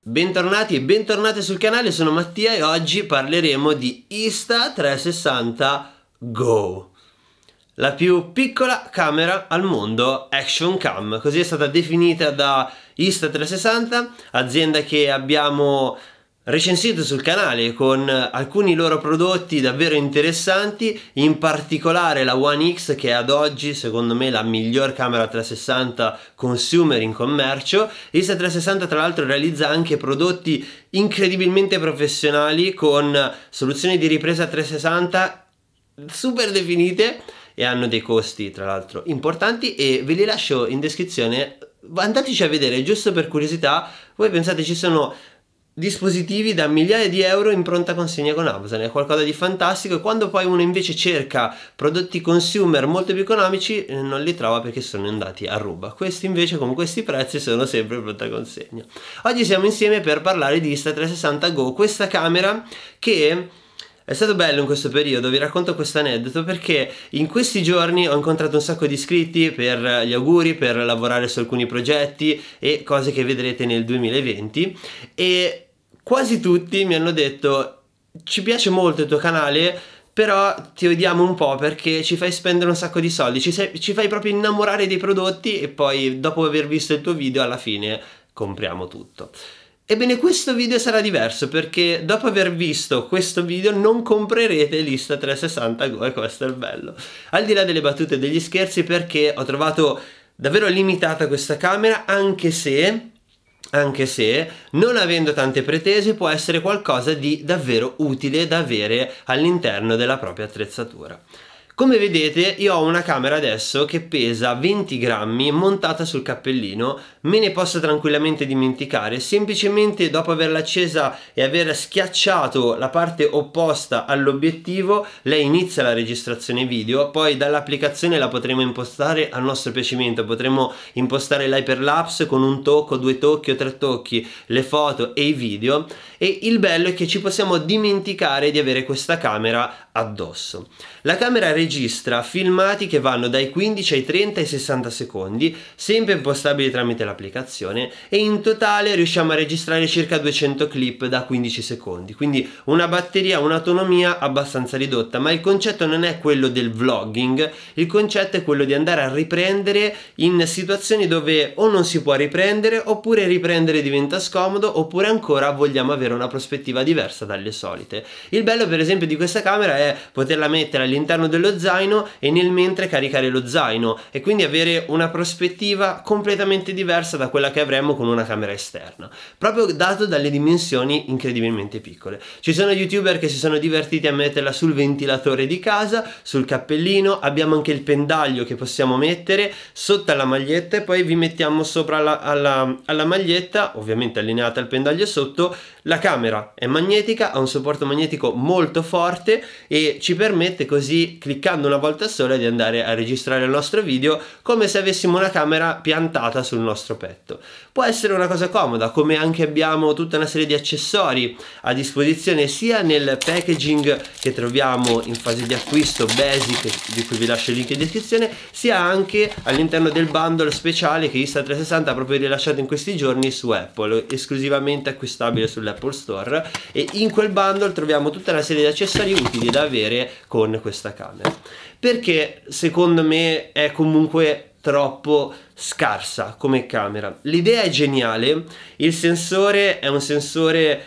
Bentornati e bentornate sul canale, sono Mattia e oggi parleremo di Insta360 Go la più piccola camera al mondo action cam, così è stata definita da Insta360, azienda che abbiamo recensito sul canale con alcuni loro prodotti davvero interessanti, in particolare la One X che è ad oggi secondo me la miglior camera 360 consumer in commercio. Insta360 tra l'altro realizza anche prodotti incredibilmente professionali con soluzioni di ripresa 360 super definite e hanno dei costi tra l'altro importanti e ve li lascio in descrizione andateci a vedere, giusto per curiosità, voi pensate ci sono dispositivi da migliaia di euro in pronta consegna con Amazon, è qualcosa di fantastico e quando poi uno invece cerca prodotti consumer molto più economici eh, non li trova perché sono andati a ruba. Questi invece con questi prezzi sono sempre in pronta consegna. Oggi siamo insieme per parlare di Insta360 Go, questa camera che è stato bello in questo periodo, vi racconto questo aneddoto perché in questi giorni ho incontrato un sacco di iscritti per gli auguri, per lavorare su alcuni progetti e cose che vedrete nel 2020 e quasi tutti mi hanno detto ci piace molto il tuo canale però ti odiamo un po' perché ci fai spendere un sacco di soldi, ci, sei, ci fai proprio innamorare dei prodotti e poi dopo aver visto il tuo video alla fine compriamo tutto. Ebbene questo video sarà diverso perché dopo aver visto questo video non comprerete lista 360 Go e questo è il bello. Al di là delle battute e degli scherzi perché ho trovato davvero limitata questa camera anche se anche se non avendo tante pretese può essere qualcosa di davvero utile da avere all'interno della propria attrezzatura. Come vedete io ho una camera adesso che pesa 20 grammi montata sul cappellino, me ne posso tranquillamente dimenticare, semplicemente dopo averla accesa e aver schiacciato la parte opposta all'obiettivo lei inizia la registrazione video, poi dall'applicazione la potremo impostare a nostro piacimento, potremo impostare l'hyperlapse con un tocco, due tocchi o tre tocchi, le foto e i video e il bello è che ci possiamo dimenticare di avere questa camera addosso. La camera registra registra filmati che vanno dai 15 ai 30 ai 60 secondi, sempre impostabili tramite l'applicazione e in totale riusciamo a registrare circa 200 clip da 15 secondi, quindi una batteria, un'autonomia abbastanza ridotta, ma il concetto non è quello del vlogging, il concetto è quello di andare a riprendere in situazioni dove o non si può riprendere oppure riprendere diventa scomodo oppure ancora vogliamo avere una prospettiva diversa dalle solite. Il bello per esempio di questa camera è poterla mettere all'interno dello zaino e nel mentre caricare lo zaino e quindi avere una prospettiva completamente diversa da quella che avremmo con una camera esterna, proprio dato dalle dimensioni incredibilmente piccole. Ci sono youtuber che si sono divertiti a metterla sul ventilatore di casa, sul cappellino, abbiamo anche il pendaglio che possiamo mettere sotto alla maglietta e poi vi mettiamo sopra alla, alla, alla maglietta, ovviamente allineata al pendaglio sotto, la camera è magnetica, ha un supporto magnetico molto forte e ci permette così cliccare cercando una volta sola di andare a registrare il nostro video come se avessimo una camera piantata sul nostro petto. Può essere una cosa comoda, come anche abbiamo tutta una serie di accessori a disposizione sia nel packaging che troviamo in fase di acquisto basic di cui vi lascio il link in descrizione, sia anche all'interno del bundle speciale che Insta360 ha proprio rilasciato in questi giorni su Apple, esclusivamente acquistabile sull'Apple Store e in quel bundle troviamo tutta una serie di accessori utili da avere con questa camera perché secondo me è comunque troppo scarsa come camera. L'idea è geniale, il sensore è un sensore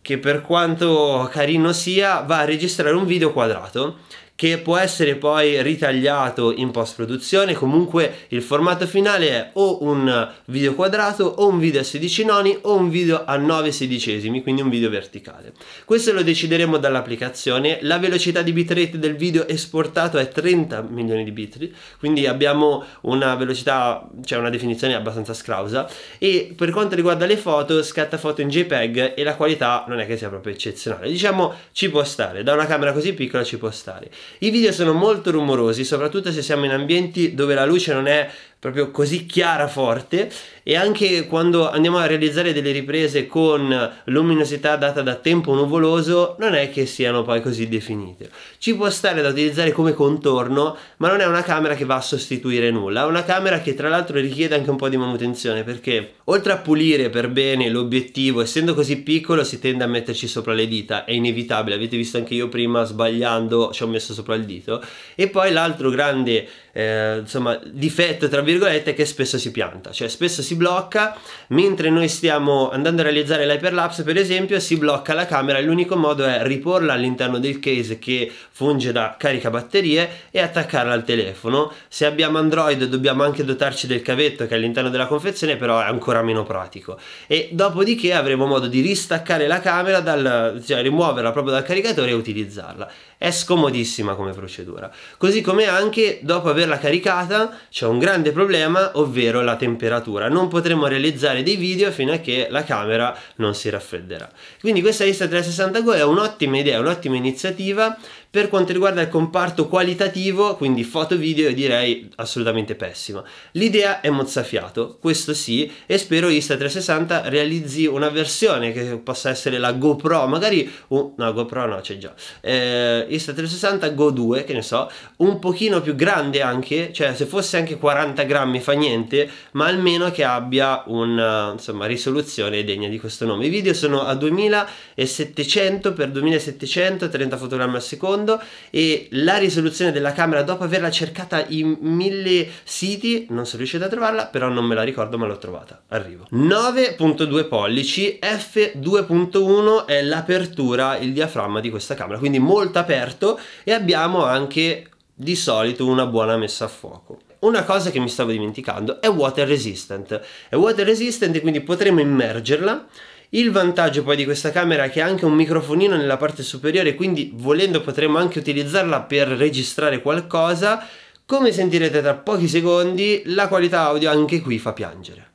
che per quanto carino sia va a registrare un video quadrato che può essere poi ritagliato in post produzione comunque il formato finale è o un video quadrato o un video a 16 noni o un video a 9 sedicesimi quindi un video verticale questo lo decideremo dall'applicazione la velocità di bitrate del video esportato è 30 milioni di bitri quindi abbiamo una velocità cioè una definizione abbastanza scrausa e per quanto riguarda le foto scatta foto in jpeg e la qualità non è che sia proprio eccezionale diciamo ci può stare da una camera così piccola ci può stare i video sono molto rumorosi, soprattutto se siamo in ambienti dove la luce non è proprio così chiara, forte e anche quando andiamo a realizzare delle riprese con luminosità data da tempo nuvoloso non è che siano poi così definite. Ci può stare da utilizzare come contorno ma non è una camera che va a sostituire nulla, è una camera che tra l'altro richiede anche un po' di manutenzione perché oltre a pulire per bene l'obiettivo essendo così piccolo si tende a metterci sopra le dita, è inevitabile, avete visto anche io prima sbagliando ci ho messo sopra il dito e poi l'altro grande eh, insomma, difetto tra virgolette che spesso si pianta, cioè spesso si blocca mentre noi stiamo andando a realizzare l'hyperlapse per esempio si blocca la camera e l'unico modo è riporla all'interno del case che funge da caricabatterie e attaccarla al telefono. Se abbiamo Android dobbiamo anche dotarci del cavetto che è all'interno della confezione però è ancora meno pratico e dopodiché avremo modo di ristaccare la camera dal, cioè rimuoverla proprio dal caricatore e utilizzarla. È scomodissima come procedura. Così come anche dopo aver averla caricata c'è un grande problema, ovvero la temperatura. Non potremo realizzare dei video fino a che la camera non si raffredderà. Quindi questa Insta360 Go è un'ottima idea, un'ottima iniziativa per quanto riguarda il comparto qualitativo, quindi foto video, direi assolutamente pessima. L'idea è mozzafiato, questo sì, e spero Insta360 realizzi una versione che possa essere la GoPro, magari... Uh, no, GoPro no, c'è già. Eh, Insta360 Go 2, che ne so, un pochino più grande anche, cioè se fosse anche 40 grammi fa niente, ma almeno che abbia una insomma, risoluzione degna di questo nome. I video sono a 2700 x 2700, 30 fotogrammi al secondo secondo e la risoluzione della camera dopo averla cercata in mille siti non sono riuscito a trovarla però non me la ricordo ma l'ho trovata arrivo 9.2 pollici f2.1 è l'apertura il diaframma di questa camera quindi molto aperto e abbiamo anche di solito una buona messa a fuoco una cosa che mi stavo dimenticando è water resistant è water resistant quindi potremo immergerla il vantaggio poi di questa camera è che ha anche un microfonino nella parte superiore, quindi volendo potremo anche utilizzarla per registrare qualcosa. Come sentirete tra pochi secondi, la qualità audio anche qui fa piangere.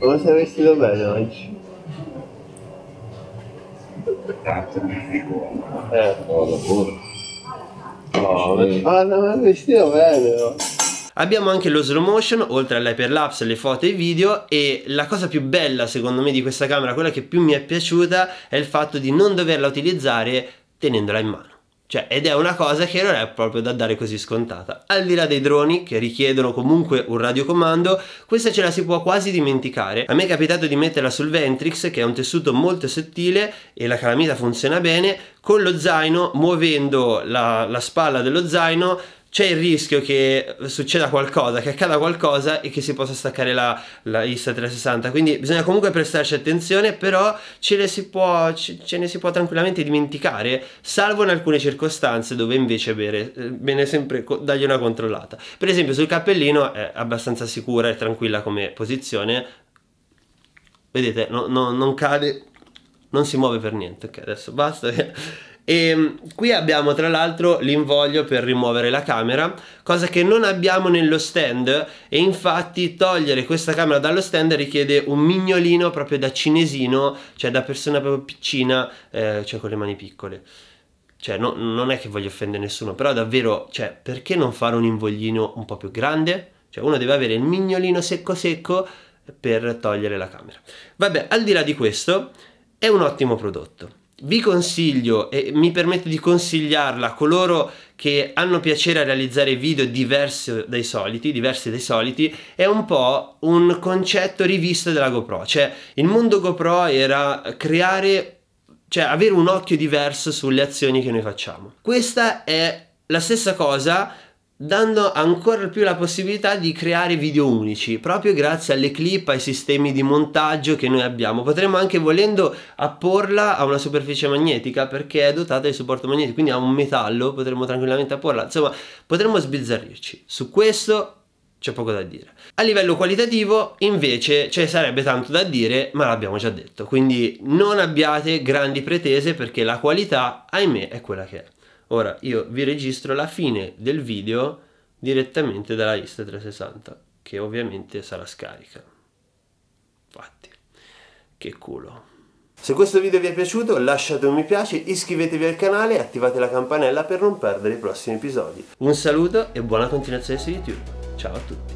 Come sei vestito bene oggi? Eh, oh, lavoro. Oh, ah, ma sei vestito bene. no? Abbiamo anche lo slow motion, oltre all'hyperlapse, le foto e i video e la cosa più bella secondo me di questa camera, quella che più mi è piaciuta, è il fatto di non doverla utilizzare tenendola in mano. Cioè, ed è una cosa che non è proprio da dare così scontata. Al di là dei droni, che richiedono comunque un radiocomando, questa ce la si può quasi dimenticare. A me è capitato di metterla sul Ventrix, che è un tessuto molto sottile e la calamita funziona bene. Con lo zaino, muovendo la, la spalla dello zaino, c'è il rischio che succeda qualcosa, che accada qualcosa e che si possa staccare la, la Insta360. Quindi bisogna comunque prestarci attenzione, però ce ne, può, ce, ne, si può, tranquillamente dimenticare, salvo in alcune circostanze dove invece bene, eh, bene sempre dargli una controllata. Per esempio sul cappellino è abbastanza sicura e tranquilla come posizione. Vedete, no, no, non cade, non si muove per niente. Ok, adesso basta. E ehm, qui abbiamo tra l'altro l'invoglio per rimuovere la camera, cosa che non abbiamo nello stand e infatti togliere questa camera dallo stand richiede un mignolino proprio da cinesino, cioè da persona proprio piccina, eh, cioè con le mani piccole. Cioè no, non è che voglio offendere nessuno, però davvero, cioè perché non fare un invoglino un po' più grande? Cioè uno deve avere il mignolino secco secco per togliere la camera. Vabbè, al di là di questo, è un ottimo prodotto vi consiglio e mi permetto di consigliarla a coloro che hanno piacere a realizzare video diversi dai soliti, diversi dai soliti, è un po' un concetto rivisto della GoPro. Cioè, il mondo GoPro era creare, cioè avere un occhio diverso sulle azioni che noi facciamo. Questa è la stessa cosa dando ancora più la possibilità di creare video unici proprio grazie alle clip ai sistemi di montaggio che noi abbiamo potremmo anche volendo apporla a una superficie magnetica perché è dotata di supporto magnetico quindi a un metallo potremmo tranquillamente apporla insomma potremmo sbizzarrirci su questo c'è poco da dire a livello qualitativo invece ce ne sarebbe tanto da dire ma l'abbiamo già detto quindi non abbiate grandi pretese perché la qualità ahimè è quella che è Ora io vi registro la fine del video direttamente dalla lista 360 che ovviamente sarà scarica. Infatti, che culo. Se questo video vi è piaciuto lasciate un mi piace, iscrivetevi al canale e attivate la campanella per non perdere i prossimi episodi. Un saluto e buona continuazione su YouTube. Ciao a tutti.